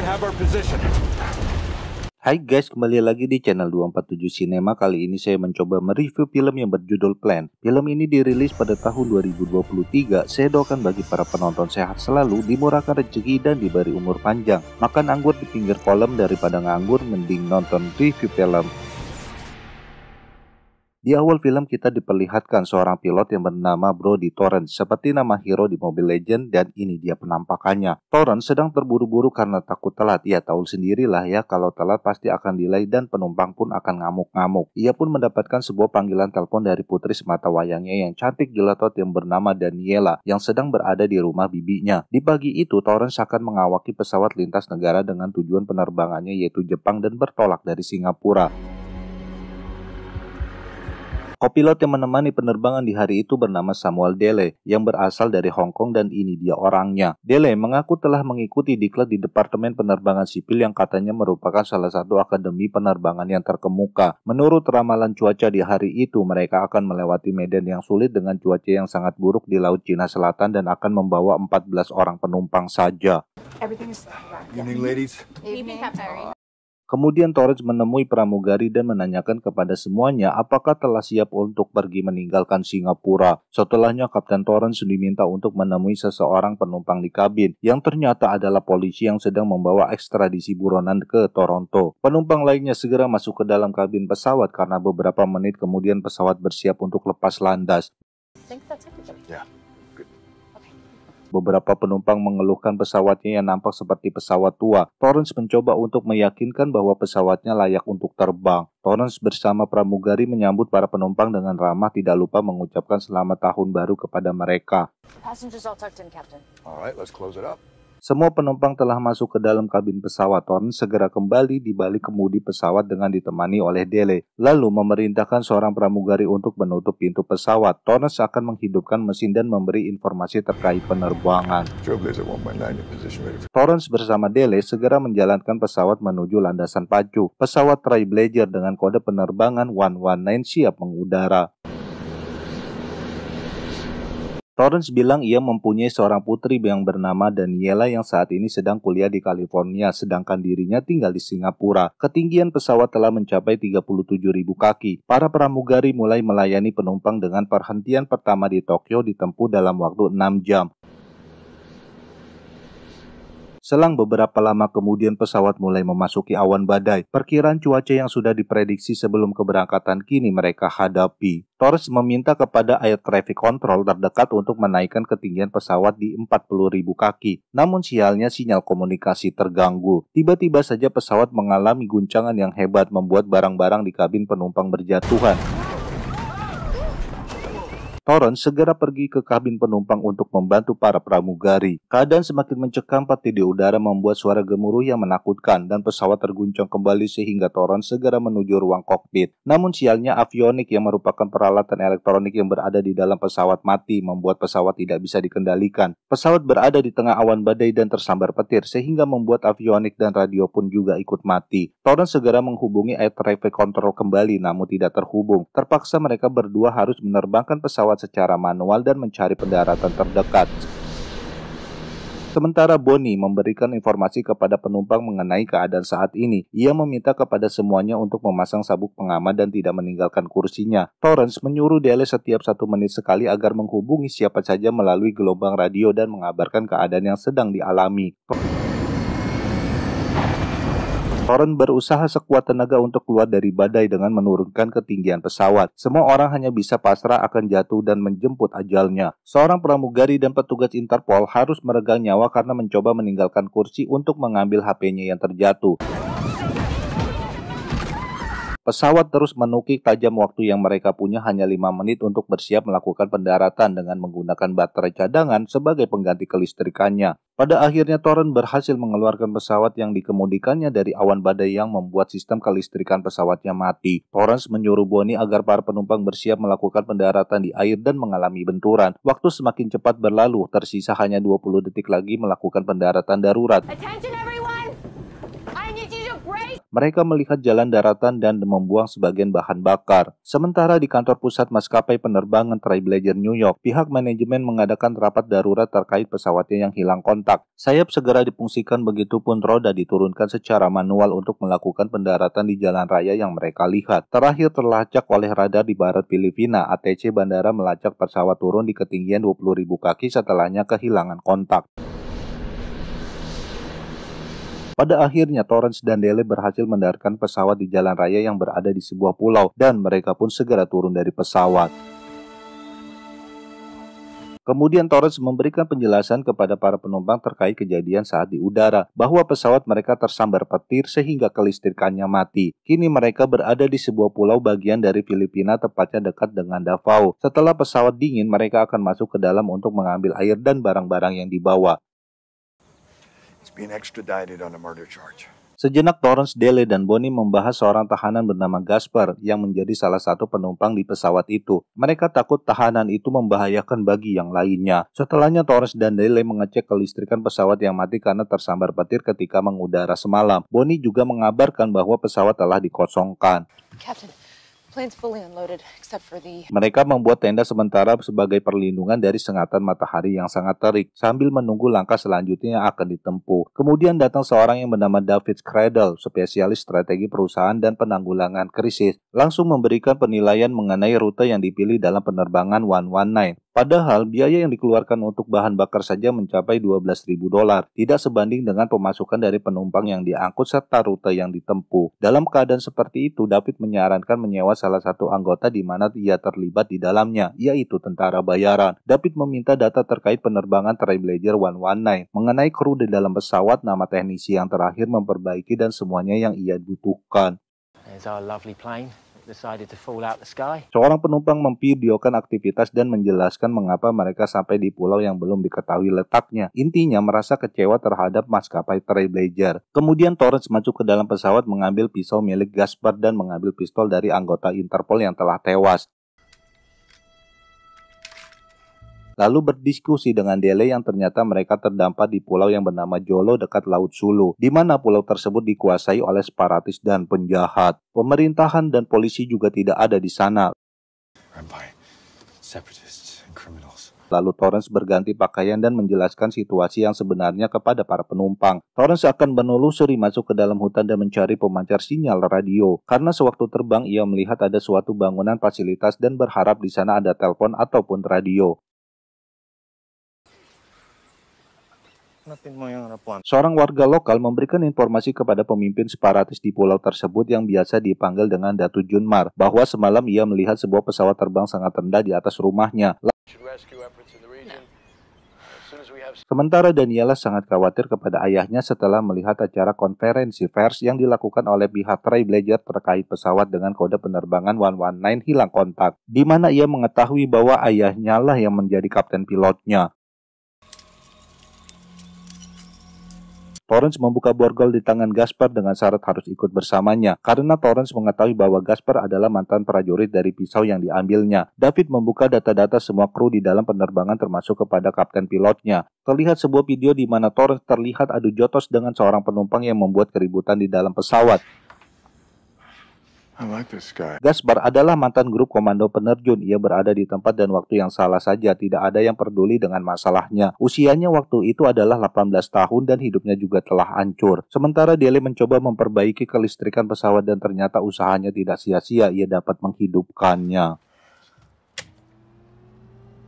and Hai guys, kembali lagi di channel 247 Cinema. Kali ini saya mencoba mereview film yang berjudul Plan. Film ini dirilis pada tahun 2023. Saya doakan bagi para penonton sehat selalu, dimurahkan rezeki dan diberi umur panjang. Makan anggur di pinggir kolam daripada nganggur, mending nonton review film. Di awal film kita diperlihatkan seorang pilot yang bernama Brody Torrance seperti nama hero di Mobile Legend dan ini dia penampakannya. Torrance sedang terburu-buru karena takut telat. Ia tahu sendirilah ya kalau telat pasti akan delay dan penumpang pun akan ngamuk-ngamuk. Ia pun mendapatkan sebuah panggilan telepon dari putri semata wayangnya yang cantik gelatot yang bernama Daniela yang sedang berada di rumah bibinya. Di pagi itu Torrance akan mengawaki pesawat lintas negara dengan tujuan penerbangannya yaitu Jepang dan bertolak dari Singapura. Kopilot yang menemani penerbangan di hari itu bernama Samuel Dele yang berasal dari Hong Kong dan ini dia orangnya. Dele mengaku telah mengikuti diklat di Departemen Penerbangan Sipil yang katanya merupakan salah satu akademi penerbangan yang terkemuka. Menurut ramalan cuaca di hari itu, mereka akan melewati medan yang sulit dengan cuaca yang sangat buruk di Laut Cina Selatan dan akan membawa 14 orang penumpang saja. Evening, ladies. Evening, Captain. Kemudian Torres menemui pramugari dan menanyakan kepada semuanya apakah telah siap untuk pergi meninggalkan Singapura. Setelahnya Kapten Torres diminta untuk menemui seseorang penumpang di kabin yang ternyata adalah polisi yang sedang membawa ekstradisi buronan ke Toronto. Penumpang lainnya segera masuk ke dalam kabin pesawat karena beberapa menit kemudian pesawat bersiap untuk lepas landas. Beberapa penumpang mengeluhkan pesawatnya yang nampak seperti pesawat tua. Torrance mencoba untuk meyakinkan bahwa pesawatnya layak untuk terbang. Torrance bersama pramugari menyambut para penumpang dengan ramah tidak lupa mengucapkan selamat tahun baru kepada mereka. Semua penumpang telah masuk ke dalam kabin pesawat Thorn segera kembali di balik kemudi pesawat dengan ditemani oleh Dele. Lalu memerintahkan seorang pramugari untuk menutup pintu pesawat. Tornes akan menghidupkan mesin dan memberi informasi terkait penerbangan. Torrens bersama Dele segera menjalankan pesawat menuju landasan pacu. Pesawat Trailblazer dengan kode penerbangan 119 siap mengudara. Torrance bilang ia mempunyai seorang putri yang bernama Daniela yang saat ini sedang kuliah di California, sedangkan dirinya tinggal di Singapura. Ketinggian pesawat telah mencapai 37.000 kaki. Para pramugari mulai melayani penumpang dengan perhentian pertama di Tokyo ditempuh dalam waktu 6 jam. Selang beberapa lama kemudian pesawat mulai memasuki awan badai. Perkiraan cuaca yang sudah diprediksi sebelum keberangkatan kini mereka hadapi. Torres meminta kepada air traffic control terdekat untuk menaikkan ketinggian pesawat di 40.000 kaki. Namun sialnya sinyal komunikasi terganggu. Tiba-tiba saja pesawat mengalami guncangan yang hebat membuat barang-barang di kabin penumpang berjatuhan. Toron segera pergi ke kabin penumpang untuk membantu para pramugari. Keadaan semakin mencekam pati di udara membuat suara gemuruh yang menakutkan dan pesawat terguncang kembali sehingga Toron segera menuju ruang kokpit. Namun sialnya avionik yang merupakan peralatan elektronik yang berada di dalam pesawat mati membuat pesawat tidak bisa dikendalikan. Pesawat berada di tengah awan badai dan tersambar petir sehingga membuat avionik dan radio pun juga ikut mati. Toron segera menghubungi air traffic control kembali namun tidak terhubung. Terpaksa mereka berdua harus menerbangkan pesawat pesawat secara manual dan mencari pendaratan terdekat. Sementara Boni memberikan informasi kepada penumpang mengenai keadaan saat ini. Ia meminta kepada semuanya untuk memasang sabuk pengaman dan tidak meninggalkan kursinya. Torrance menyuruh Dele setiap satu menit sekali agar menghubungi siapa saja melalui gelombang radio dan mengabarkan keadaan yang sedang dialami. Horan berusaha sekuat tenaga untuk keluar dari badai dengan menurunkan ketinggian pesawat. Semua orang hanya bisa pasrah akan jatuh dan menjemput ajalnya. Seorang pramugari dan petugas Interpol harus meregang nyawa karena mencoba meninggalkan kursi untuk mengambil HP-nya yang terjatuh. Pesawat terus menukik tajam waktu yang mereka punya hanya lima menit untuk bersiap melakukan pendaratan dengan menggunakan baterai cadangan sebagai pengganti kelistrikannya. Pada akhirnya Torren berhasil mengeluarkan pesawat yang dikemudikannya dari awan badai yang membuat sistem kelistrikan pesawatnya mati. Torrens menyuruh Bonnie agar para penumpang bersiap melakukan pendaratan di air dan mengalami benturan. Waktu semakin cepat berlalu, tersisa hanya 20 detik lagi melakukan pendaratan darurat. Attention everyone mereka melihat jalan daratan dan membuang sebagian bahan bakar. Sementara di kantor pusat maskapai penerbangan Trailblazer New York, pihak manajemen mengadakan rapat darurat terkait pesawatnya yang hilang kontak. Sayap segera dipungsikan begitu pun roda diturunkan secara manual untuk melakukan pendaratan di jalan raya yang mereka lihat. Terakhir terlacak oleh radar di barat Filipina, ATC bandara melacak pesawat turun di ketinggian 20.000 kaki setelahnya kehilangan kontak. Pada akhirnya, Torrance dan Dele berhasil mendaratkan pesawat di jalan raya yang berada di sebuah pulau dan mereka pun segera turun dari pesawat. Kemudian Torres memberikan penjelasan kepada para penumpang terkait kejadian saat di udara, bahwa pesawat mereka tersambar petir sehingga kelistrikannya mati. Kini mereka berada di sebuah pulau bagian dari Filipina tepatnya dekat dengan Davao. Setelah pesawat dingin, mereka akan masuk ke dalam untuk mengambil air dan barang-barang yang dibawa being extradited on a murder charge. Sejenak Torrance Dele dan Bonnie membahas seorang tahanan bernama Gaspar yang menjadi salah satu penumpang di pesawat itu. Mereka takut tahanan itu membahayakan bagi yang lainnya. Setelahnya Torrance dan Dele mengecek kelistrikan pesawat yang mati karena tersambar petir ketika mengudara semalam. Bonnie juga mengabarkan bahwa pesawat telah dikosongkan. Captain, mereka membuat tenda sementara sebagai perlindungan dari sengatan matahari yang sangat terik sambil menunggu langkah selanjutnya yang akan ditempuh. Kemudian datang seorang yang bernama David Cradle, spesialis strategi perusahaan dan penanggulangan krisis, langsung memberikan penilaian mengenai rute yang dipilih dalam penerbangan 119. Padahal biaya yang dikeluarkan untuk bahan bakar saja mencapai 12.000 dolar, tidak sebanding dengan pemasukan dari penumpang yang diangkut serta rute yang ditempuh. Dalam keadaan seperti itu, David menyarankan menyewa salah satu anggota di mana ia terlibat di dalamnya, yaitu tentara bayaran. David meminta data terkait penerbangan Trailblazer 119 mengenai kru di dalam pesawat, nama teknisi yang terakhir memperbaiki dan semuanya yang ia butuhkan. Seorang penumpang memvideokan aktivitas dan menjelaskan mengapa mereka sampai di pulau yang belum diketahui letaknya. Intinya merasa kecewa terhadap maskapai Trailblazer. Kemudian Torres masuk ke dalam pesawat mengambil pisau milik Gaspar dan mengambil pistol dari anggota Interpol yang telah tewas. lalu berdiskusi dengan Dele yang ternyata mereka terdampar di pulau yang bernama Jolo dekat Laut Sulu, di mana pulau tersebut dikuasai oleh separatis dan penjahat. Pemerintahan dan polisi juga tidak ada di sana. Lalu Torrance berganti pakaian dan menjelaskan situasi yang sebenarnya kepada para penumpang. Torrance akan menelusuri masuk ke dalam hutan dan mencari pemancar sinyal radio. Karena sewaktu terbang ia melihat ada suatu bangunan fasilitas dan berharap di sana ada telepon ataupun radio. Seorang warga lokal memberikan informasi kepada pemimpin separatis di pulau tersebut yang biasa dipanggil dengan Datu Junmar bahwa semalam ia melihat sebuah pesawat terbang sangat rendah di atas rumahnya. Sementara Daniela sangat khawatir kepada ayahnya setelah melihat acara konferensi pers yang dilakukan oleh pihak Trailblazer terkait pesawat dengan kode penerbangan 119 hilang kontak, di mana ia mengetahui bahwa ayahnya lah yang menjadi kapten pilotnya. Torrance membuka borgol di tangan Gaspar dengan syarat harus ikut bersamanya, karena Torrance mengetahui bahwa Gaspar adalah mantan prajurit dari pisau yang diambilnya. David membuka data-data semua kru di dalam penerbangan termasuk kepada kapten pilotnya. Terlihat sebuah video di mana Torrance terlihat adu jotos dengan seorang penumpang yang membuat keributan di dalam pesawat. Gasbar Gaspar adalah mantan grup komando penerjun. Ia berada di tempat dan waktu yang salah saja. Tidak ada yang peduli dengan masalahnya. Usianya waktu itu adalah 18 tahun dan hidupnya juga telah hancur. Sementara Dele mencoba memperbaiki kelistrikan pesawat dan ternyata usahanya tidak sia-sia. Ia dapat menghidupkannya.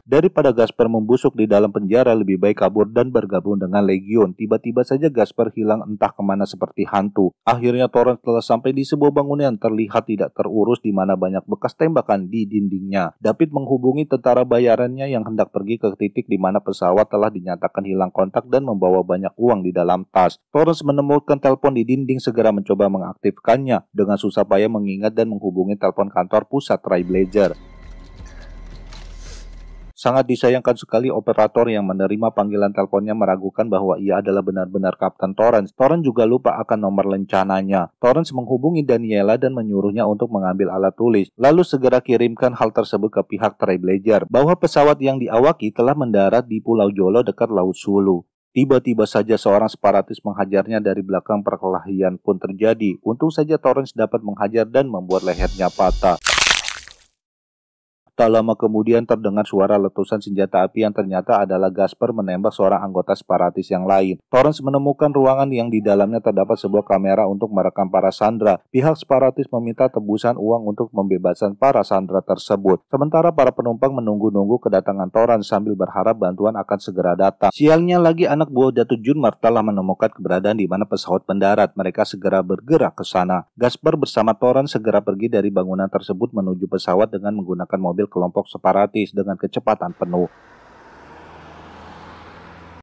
Daripada Gasper membusuk di dalam penjara, lebih baik kabur dan bergabung dengan Legion. Tiba-tiba saja Gasper hilang entah kemana seperti hantu. Akhirnya Torrent telah sampai di sebuah bangunan yang terlihat tidak terurus di mana banyak bekas tembakan di dindingnya. David menghubungi tentara bayarannya yang hendak pergi ke titik di mana pesawat telah dinyatakan hilang kontak dan membawa banyak uang di dalam tas. Torrance menemukan telepon di dinding segera mencoba mengaktifkannya dengan susah payah mengingat dan menghubungi telepon kantor pusat Trailblazer. Sangat disayangkan sekali operator yang menerima panggilan teleponnya meragukan bahwa ia adalah benar-benar Kapten Torrance. Torrance juga lupa akan nomor lencananya. Torrance menghubungi Daniela dan menyuruhnya untuk mengambil alat tulis, lalu segera kirimkan hal tersebut ke pihak Trailblazer bahwa pesawat yang diawaki telah mendarat di Pulau Jolo dekat Laut Sulu. Tiba-tiba saja seorang separatis menghajarnya dari belakang perkelahian pun terjadi. Untung saja Torrance dapat menghajar dan membuat lehernya patah. Tak lama kemudian terdengar suara letusan senjata api yang ternyata adalah Gasper menembak seorang anggota separatis yang lain. Torrance menemukan ruangan yang di dalamnya terdapat sebuah kamera untuk merekam para Sandra. Pihak separatis meminta tebusan uang untuk membebaskan para Sandra tersebut. Sementara para penumpang menunggu-nunggu kedatangan Torrance sambil berharap bantuan akan segera datang. Sialnya lagi anak buah Datu Junmar telah menemukan keberadaan di mana pesawat pendarat. Mereka segera bergerak ke sana. Gasper bersama Torrance segera pergi dari bangunan tersebut menuju pesawat dengan menggunakan mobil kelompok separatis dengan kecepatan penuh.